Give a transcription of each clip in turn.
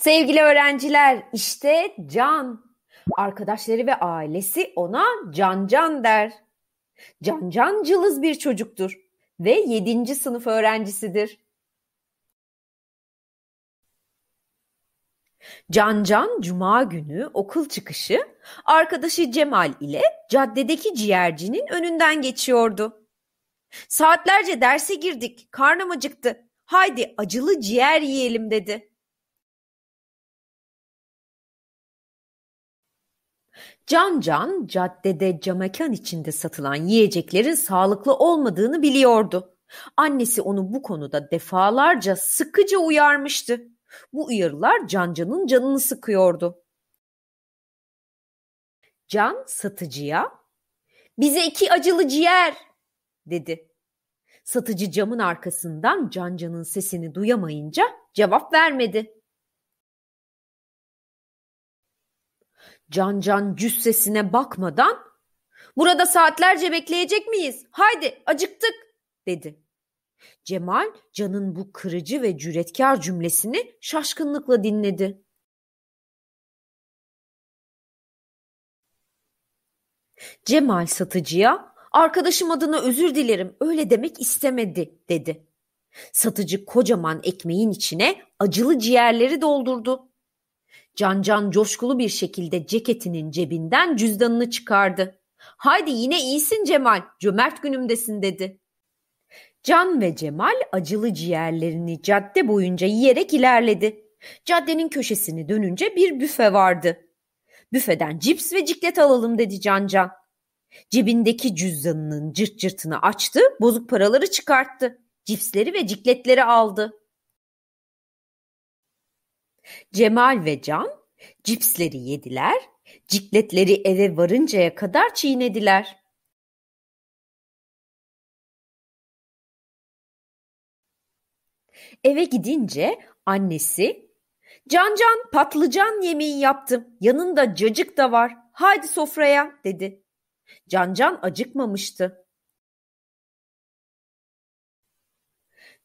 Sevgili öğrenciler işte Can. Arkadaşları ve ailesi ona Can Can der. Can Can cılız bir çocuktur ve 7. sınıf öğrencisidir. Can Can cuma günü okul çıkışı arkadaşı Cemal ile caddedeki ciğercinin önünden geçiyordu. Saatlerce derse girdik, karnım acıktı. Haydi acılı ciğer yiyelim dedi. Can Can caddede camekan içinde satılan yiyeceklerin sağlıklı olmadığını biliyordu. Annesi onu bu konuda defalarca sıkıca uyarmıştı. Bu uyarılar Can Can'ın canını sıkıyordu. Can satıcıya bize iki acılı ciğer dedi. Satıcı camın arkasından Can Can'ın sesini duyamayınca cevap vermedi. Can can cüssesine bakmadan ''Burada saatlerce bekleyecek miyiz? Haydi acıktık.'' dedi. Cemal Can'ın bu kırıcı ve cüretkar cümlesini şaşkınlıkla dinledi. Cemal satıcıya arkadaşım adına özür dilerim öyle demek istemedi dedi. Satıcı kocaman ekmeğin içine acılı ciğerleri doldurdu. Can Can coşkulu bir şekilde ceketinin cebinden cüzdanını çıkardı. Haydi yine iyisin Cemal, cömert günümdesin dedi. Can ve Cemal acılı ciğerlerini cadde boyunca yiyerek ilerledi. Caddenin köşesini dönünce bir büfe vardı. Büfeden cips ve ciklet alalım dedi Can Can. Cebindeki cüzdanının cırt cırtını açtı, bozuk paraları çıkarttı. Cipsleri ve cikletleri aldı. Cemal ve Can cipsleri yediler, cikletleri eve varıncaya kadar çiğnediler. Eve gidince annesi Can can patlıcan yemeği yaptım. Yanında cacık da var. Haydi sofraya dedi. Can can acıkmamıştı.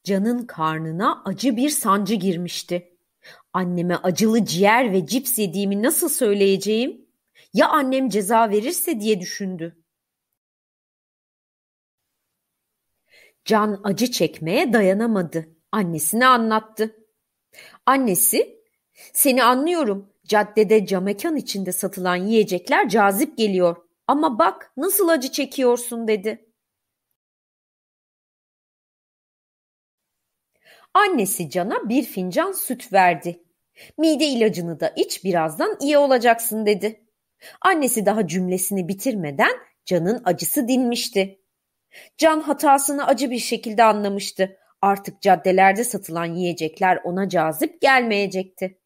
Can'ın karnına acı bir sancı girmişti. Anneme acılı ciğer ve cips yediğimi nasıl söyleyeceğim? Ya annem ceza verirse diye düşündü. Can acı çekmeye dayanamadı. Annesine anlattı. Annesi, seni anlıyorum. Caddede camekan içinde satılan yiyecekler cazip geliyor. Ama bak nasıl acı çekiyorsun dedi. Annesi Can'a bir fincan süt verdi. Mide ilacını da iç birazdan iyi olacaksın dedi. Annesi daha cümlesini bitirmeden Can'ın acısı dinmişti. Can hatasını acı bir şekilde anlamıştı. Artık caddelerde satılan yiyecekler ona cazip gelmeyecekti.